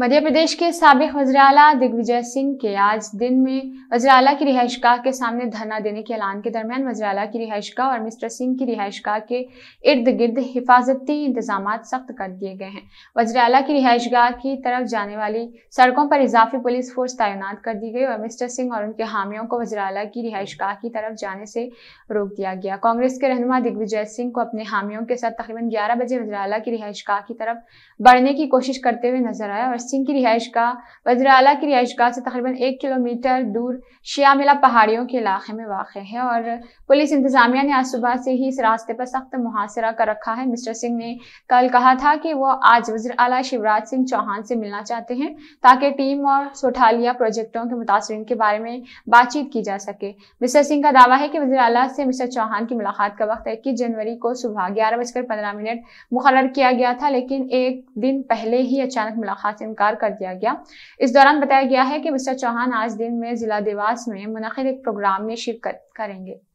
मध्य प्रदेश के सबक वजराला दिग्विजय सिंह के आज दिन में वजराला की रिहाइशगाह के सामने धरना देने के ऐलान के दरमियान वजराला की रिहाइशगाह और मिस्टर सिंह की रिहाइशगाह के इर्द गिर्द हिफाजती इंतजाम सख्त कर दिए गए हैं वजराला की रिहाइशगाह की तरफ जाने वाली सड़कों पर इजाफी पुलिस फोर्स तैनात कर दी गई और मिस्टर सिंह और उनके हामियों को वजराला की रिहाइशगाह की तरफ जाने से रोक दिया गया कांग्रेस के रहनुमा दिग्विजय सिंह को अपने हामियों के साथ तकरीबन ग्यारह बजे वजराला की रिहाइशगाह की तरफ बढ़ने की कोशिश करते हुए नजर आया और सिंह की रिहाइश गाह वजराला की रिहाइश गाह से तकरीबन एक किलोमीटर दूर श्यामिला पहाड़ियों के इलाके में वाक़ है और पुलिस इंतजामिया ने आज सुबह से ही इस रास्ते पर सख्त मुहासरा कर रखा है मिस्टर सिंह ने कल कहा था कि वो आज वजराला शिवराज सिंह चौहान से मिलना चाहते हैं ताकि टीम और सोठालिया प्रोजेक्टों के मुतासरी के बारे में बातचीत की जा सके मिस्टर सिंह का दावा है कि वजराला से मिस्टर चौहान की मुलाकात का वक्त इक्कीस जनवरी को सुबह ग्यारह बजकर पंद्रह मिनट मुकर किया गया था लेकिन एक दिन पहले ही अचानक मुलाकात से इनकार कर दिया गया इस दौरान बताया गया है कि मिस्टर चौहान आज दिन में जिला देवास में मुनद एक प्रोग्राम में शिरकत करेंगे